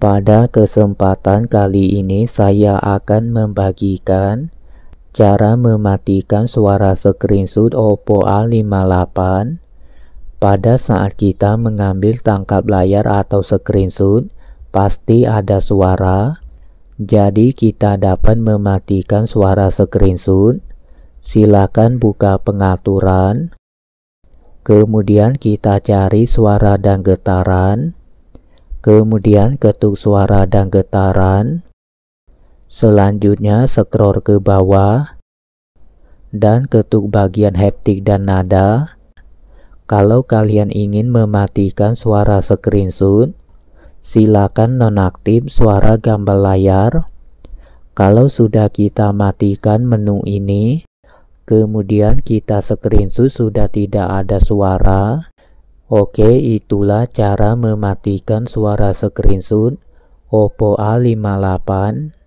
Pada kesempatan kali ini saya akan membagikan cara mematikan suara screenshot Oppo A58 pada saat kita mengambil tangkap layar atau screenshot pasti ada suara jadi kita dapat mematikan suara screenshot silakan buka pengaturan kemudian kita cari suara dan getaran kemudian ketuk suara dan getaran, selanjutnya scroll ke bawah, dan ketuk bagian haptik dan nada. Kalau kalian ingin mematikan suara screenshot, silakan nonaktif suara gambar layar. Kalau sudah kita matikan menu ini, kemudian kita screenshot sudah tidak ada suara, Oke, itulah cara mematikan suara screenshot Oppo A58